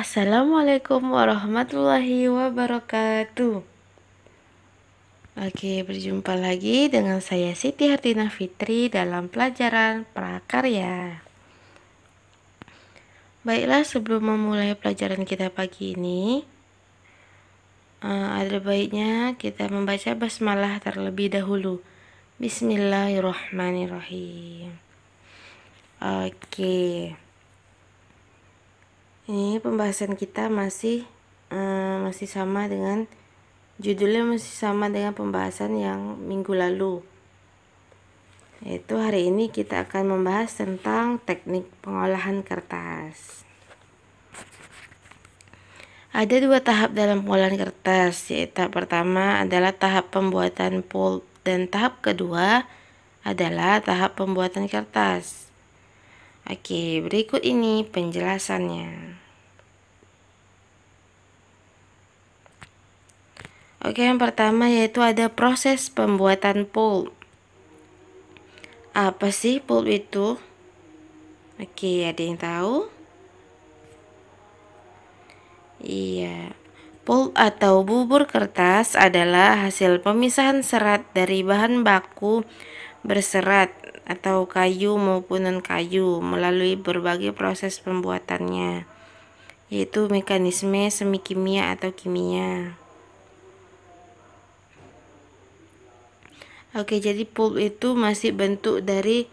Assalamualaikum warahmatullahi wabarakatuh. Oke, berjumpa lagi dengan saya Siti Hartina Fitri dalam pelajaran prakarya. Baiklah, sebelum memulai pelajaran kita pagi ini, eh, ada baiknya kita membaca basmalah terlebih dahulu. Bismillahirrahmanirrahim. Oke. Okay ini pembahasan kita masih um, masih sama dengan judulnya masih sama dengan pembahasan yang minggu lalu yaitu hari ini kita akan membahas tentang teknik pengolahan kertas ada dua tahap dalam pengolahan kertas yaitu tahap pertama adalah tahap pembuatan pulp dan tahap kedua adalah tahap pembuatan kertas Oke, berikut ini penjelasannya. Oke, yang pertama yaitu ada proses pembuatan pulp. Apa sih pulp itu? Oke, ada yang tahu? Iya. Pulp atau bubur kertas adalah hasil pemisahan serat dari bahan baku berserat atau kayu maupun non kayu melalui berbagai proses pembuatannya yaitu mekanisme semikimia atau kimia. Oke, jadi pulp itu masih bentuk dari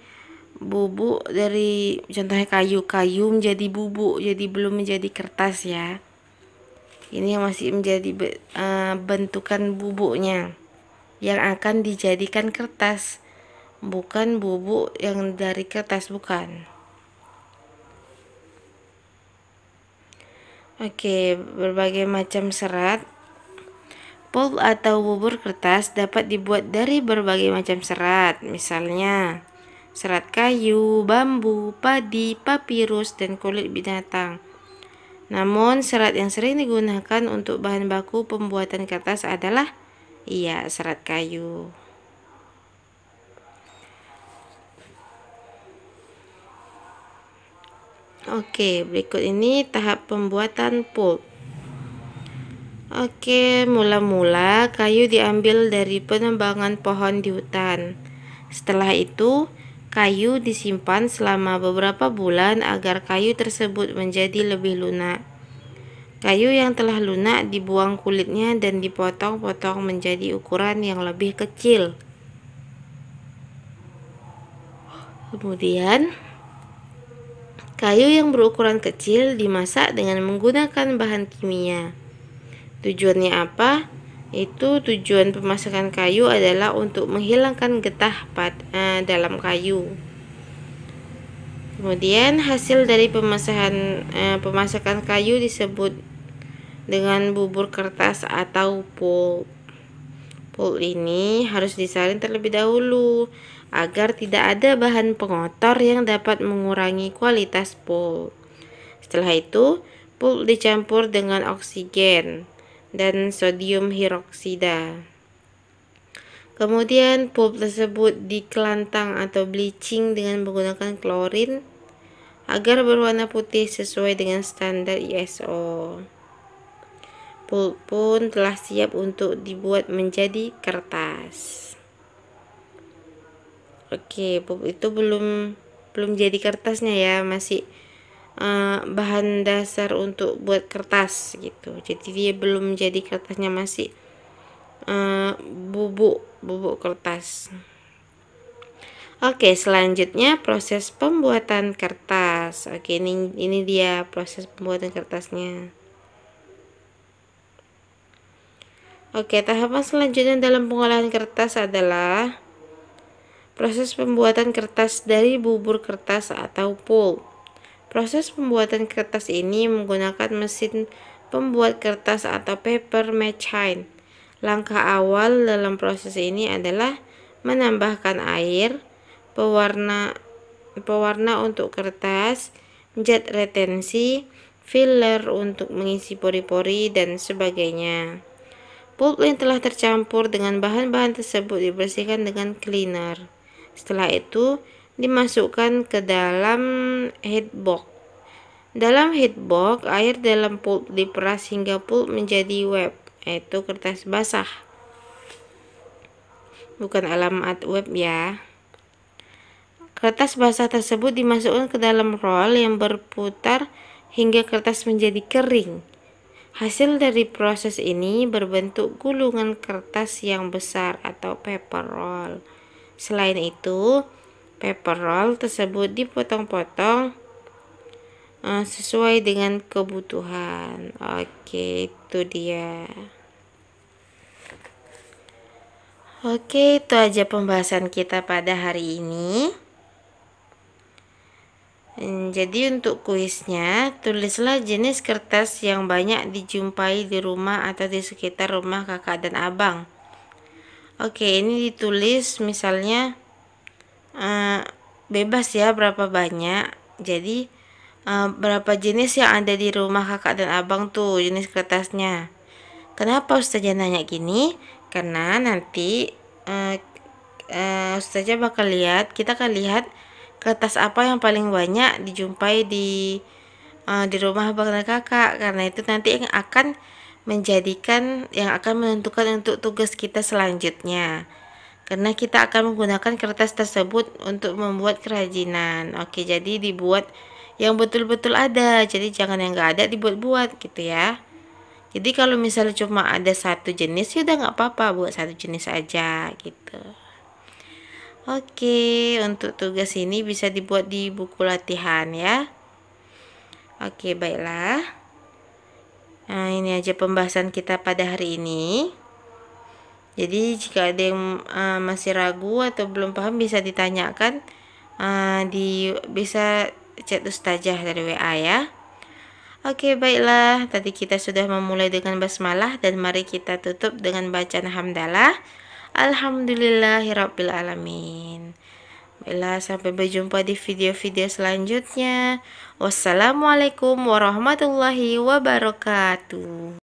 bubuk dari contohnya kayu. Kayu menjadi bubuk, jadi belum menjadi kertas ya. Ini yang masih menjadi uh, bentukan bubuknya yang akan dijadikan kertas, bukan bubuk yang dari kertas bukan. Oke, berbagai macam serat Pulp atau bubur kertas dapat dibuat dari berbagai macam serat, misalnya serat kayu, bambu, padi, papirus, dan kulit binatang. Namun, serat yang sering digunakan untuk bahan baku pembuatan kertas adalah iya, serat kayu. Oke, berikut ini tahap pembuatan pulp. Oke, mula-mula kayu diambil dari penembangan pohon di hutan. Setelah itu, kayu disimpan selama beberapa bulan agar kayu tersebut menjadi lebih lunak. Kayu yang telah lunak dibuang kulitnya dan dipotong-potong menjadi ukuran yang lebih kecil. Kemudian, kayu yang berukuran kecil dimasak dengan menggunakan bahan kimia. Tujuannya apa? Itu tujuan pemasakan kayu adalah untuk menghilangkan getah pad, eh, dalam kayu. Kemudian hasil dari pemasakan eh, pemasakan kayu disebut dengan bubur kertas atau pulp. Pulp ini harus disaring terlebih dahulu agar tidak ada bahan pengotor yang dapat mengurangi kualitas pulp. Setelah itu, pulp dicampur dengan oksigen dan sodium hidroksida. Kemudian pulp tersebut dikelantang atau bleaching dengan menggunakan klorin agar berwarna putih sesuai dengan standar ISO. Pulp pun telah siap untuk dibuat menjadi kertas. Oke, pulp itu belum belum jadi kertasnya ya, masih Eh, bahan dasar untuk buat kertas gitu jadi dia belum jadi kertasnya masih uh, bubuk bubuk kertas Oke selanjutnya proses pembuatan kertas Oke ini, ini dia proses pembuatan kertasnya Oke, tahapan selanjutnya dalam pengolahan kertas adalah proses pembuatan kertas dari bubur kertas atau pulp. Proses pembuatan kertas ini menggunakan mesin pembuat kertas atau paper machine. Langkah awal dalam proses ini adalah menambahkan air, pewarna pewarna untuk kertas, jet retensi, filler untuk mengisi pori-pori dan sebagainya. Pulp yang telah tercampur dengan bahan-bahan tersebut dibersihkan dengan cleaner. Setelah itu, dimasukkan ke dalam headbox. Dalam headbox, air dalam pulp diperas hingga pulp menjadi web, yaitu kertas basah. Bukan alamat web ya. Kertas basah tersebut dimasukkan ke dalam roll yang berputar hingga kertas menjadi kering. Hasil dari proses ini berbentuk gulungan kertas yang besar atau paper roll. Selain itu, paper roll tersebut dipotong-potong uh, sesuai dengan kebutuhan. Oke, itu dia. Oke, itu aja pembahasan kita pada hari ini. Hmm, jadi untuk kuisnya, tulislah jenis kertas yang banyak dijumpai di rumah atau di sekitar rumah kakak dan abang. Oke, ini ditulis misalnya Eh, bebas ya berapa banyak jadi uh, berapa jenis yang ada di rumah kakak dan abang tuh jenis kertasnya kenapa ustazah nanya gini karena nanti uh, eh, uh, ustazah bakal lihat kita akan lihat kertas apa yang paling banyak dijumpai di uh, di rumah abang dan kakak karena itu nanti yang akan menjadikan yang akan menentukan untuk tugas kita selanjutnya karena kita akan menggunakan kertas tersebut untuk membuat kerajinan oke jadi dibuat yang betul-betul ada jadi jangan yang nggak ada dibuat-buat gitu ya jadi kalau misalnya cuma ada satu jenis ya udah nggak apa-apa buat satu jenis aja gitu oke untuk tugas ini bisa dibuat di buku latihan ya oke baiklah nah ini aja pembahasan kita pada hari ini jadi jika ada yang uh, masih ragu atau belum paham bisa ditanyakan uh, di bisa chat ustazah dari WA ya. Oke, baiklah. Tadi kita sudah memulai dengan basmalah dan mari kita tutup dengan bacaan hamdalah. Alhamdulillahirabbil alamin. Baiklah, sampai berjumpa di video-video selanjutnya. Wassalamualaikum warahmatullahi wabarakatuh.